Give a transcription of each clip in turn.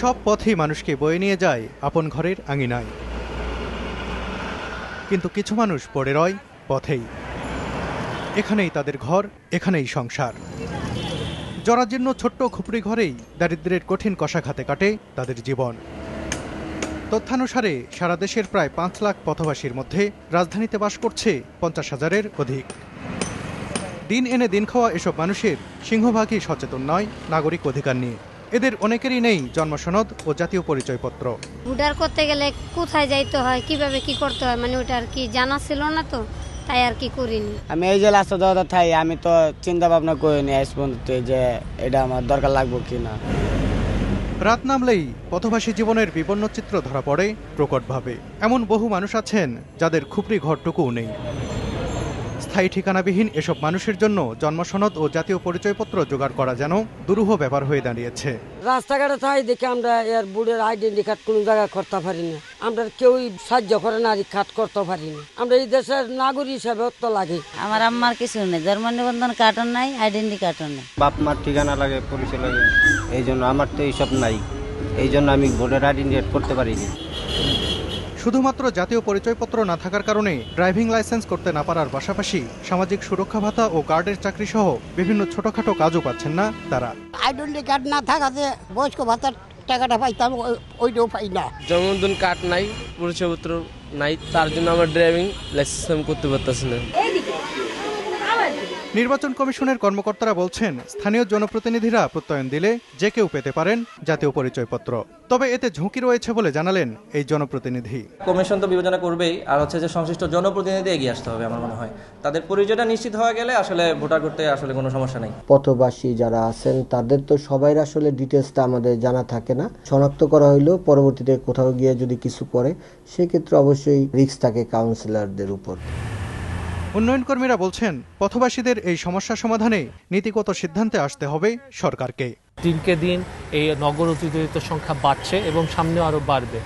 সব পথেই মানুষকে বয়ে নিয়ে যায় আপন ঘরের আঙিনায় কিন্তু কিছু মানুষ পড়ে রয় পথেই এখানেই তাদের ঘর এখানেই সংসার জরাজীর্ণ ছোট্ট খুপড়ি ঘরেই দারিদ্রের কঠিন কষাঘাতে কাটে তাদের জীবন তথ্যানুসারে সারা দেশের প্রায় পাঁচ লাখ পথবাসীর মধ্যে রাজধানীতে বাস করছে পঞ্চাশ হাজারের অধিক দিন এনে দিন খাওয়া এসব মানুষের সিংহভাগই সচেতন নয় নাগরিক অধিকার নিয়ে এদের অনেকেরই নেই জন্মসনদ ও জাতীয় পরিচয়পত্র উডার করতে গেলে কোথায় যাইতে হয় কিভাবে কি করতে হয় মানে ওটা আর কি জানা ছিল না তো তাই আর কি করিনি আমি এই যে লাস্ট দাদা থাই আমি তো চিন্তা ভাবনা করিনি আজ পর্যন্ত যে এটা আমার দরকার লাগবে কি না রাত নামলেই পথভাষী জীবনের বিপন্ন চিত্র ধরা পড়ে প্রকটভাবে এমন বহু মানুষ আছেন যাদের খুপড়ি ঘরটুকুও নেই স্থায়ী ঠিকানাবিহীন এসব মানুষের জন্য জন্মসনদ ও জাতীয় পরিচয়পত্র জোগাড় করা যেন দুরূহ ব্যাপার হয়ে দাঁড়িয়েছে রাস্তাঘাটে তাই দেখে আমরা এর বুড়ের আইডেন্টি কার্ড কোনো জায়গায় করতে পারি না আমরা কেউই সাহায্য করে না কাজ করতে পারি না আমরা এই দেশের নাগরিক হিসাবে তো লাগে আমার আম্মার কিছু নেই জন্ম নিবন্ধন কার্ডও নাই আইডেন্টি কার্ডও নেই বাপ মার ঠিকানা লাগে পরিচয় লাগে এই জন্য আমার তো এইসব নাই এই জন্য আমি ভোটার আইডেন্টি করতে পারিনি শুধুমাত্র জাতীয় পরিচয়পত্র না থাকার কারণে ড্রাইভিং লাইসেন্স করতে না পারার পাশাপাশি সামাজিক সুরক্ষা ভাতা ও গার্ডের চাকরি সহ বিভিন্ন ছোটখাটো কাজও পাচ্ছেন না তারা আইডেন্টি কার্ড না থাকাতে বয়স্ক ভাতার টাকাটা পাইতাম ওইটাও পাই না যেমন কার্ড নাই পরিচয়পত্র নাই তার জন্য আমার ড্রাইভিং লাইসেন্স করতে পারতেছি না নির্বাচন কমিশনের কর্মকর্তারা বলছেন স্থানীয় জনপ্রতিনিধিরা প্রত্যয়ন দিলে যে কেউ পেতে পারেন জাতীয় পরিচয়পত্র তবে এতে ঝুঁকি রয়েছে বলে জানালেন এই জনপ্রতিনিধি কমিশন তো বিবেচনা করবেই আর হচ্ছে যে সংশ্লিষ্ট জনপ্রতিনিধি এগিয়ে আসতে হবে আমার মনে হয় তাদের পরিচয়টা নিশ্চিত হয়ে গেলে আসলে ভোটার করতে আসলে কোনো সমস্যা নেই পথবাসী যারা আছেন তাদের তো সবাই আসলে ডিটেলসটা আমাদের জানা থাকে না শনাক্ত করা হইলেও পরবর্তীতে কোথাও গিয়ে যদি কিছু করে সেক্ষেত্রে অবশ্যই রিক্স থাকে কাউন্সিলরদের উপর উন্নয়ন কর্মীরা বলছেন পথবাসীদের এই সমস্যা সমাধানে নীতিগত সিদ্ধান্তে আসতে হবে সরকারকে দিনকে দিন এই নগর অতিরিক্ত সংখ্যা বাড়ছে এবং সামনে আরও বাড়বে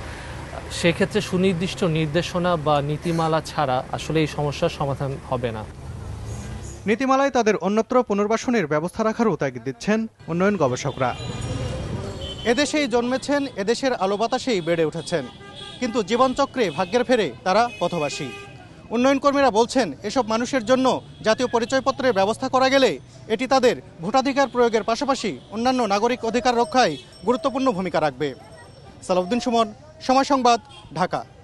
সেক্ষেত্রে সুনির্দিষ্ট নির্দেশনা বা নীতিমালা ছাড়া আসলে এই সমস্যার সমাধান হবে না নীতিমালায় তাদের অন্যত্র পুনর্বাসনের ব্যবস্থা রাখারও তাগিদ দিচ্ছেন উন্নয়ন গবেষকরা এদেশেই জন্মেছেন এদেশের আলো বাতাসেই বেড়ে উঠেছেন কিন্তু জীবনচক্রে ভাগ্যের ফেরে তারা পথবাসী উন্নয়ন কর্মীরা বলছেন এসব মানুষের জন্য জাতীয় পরিচয়পত্রের ব্যবস্থা করা গেলে এটি তাদের ভোটাধিকার প্রয়োগের পাশাপাশি অন্যান্য নাগরিক অধিকার রক্ষায় গুরুত্বপূর্ণ ভূমিকা রাখবে সালাউদ্দিন সুমন সময় সংবাদ ঢাকা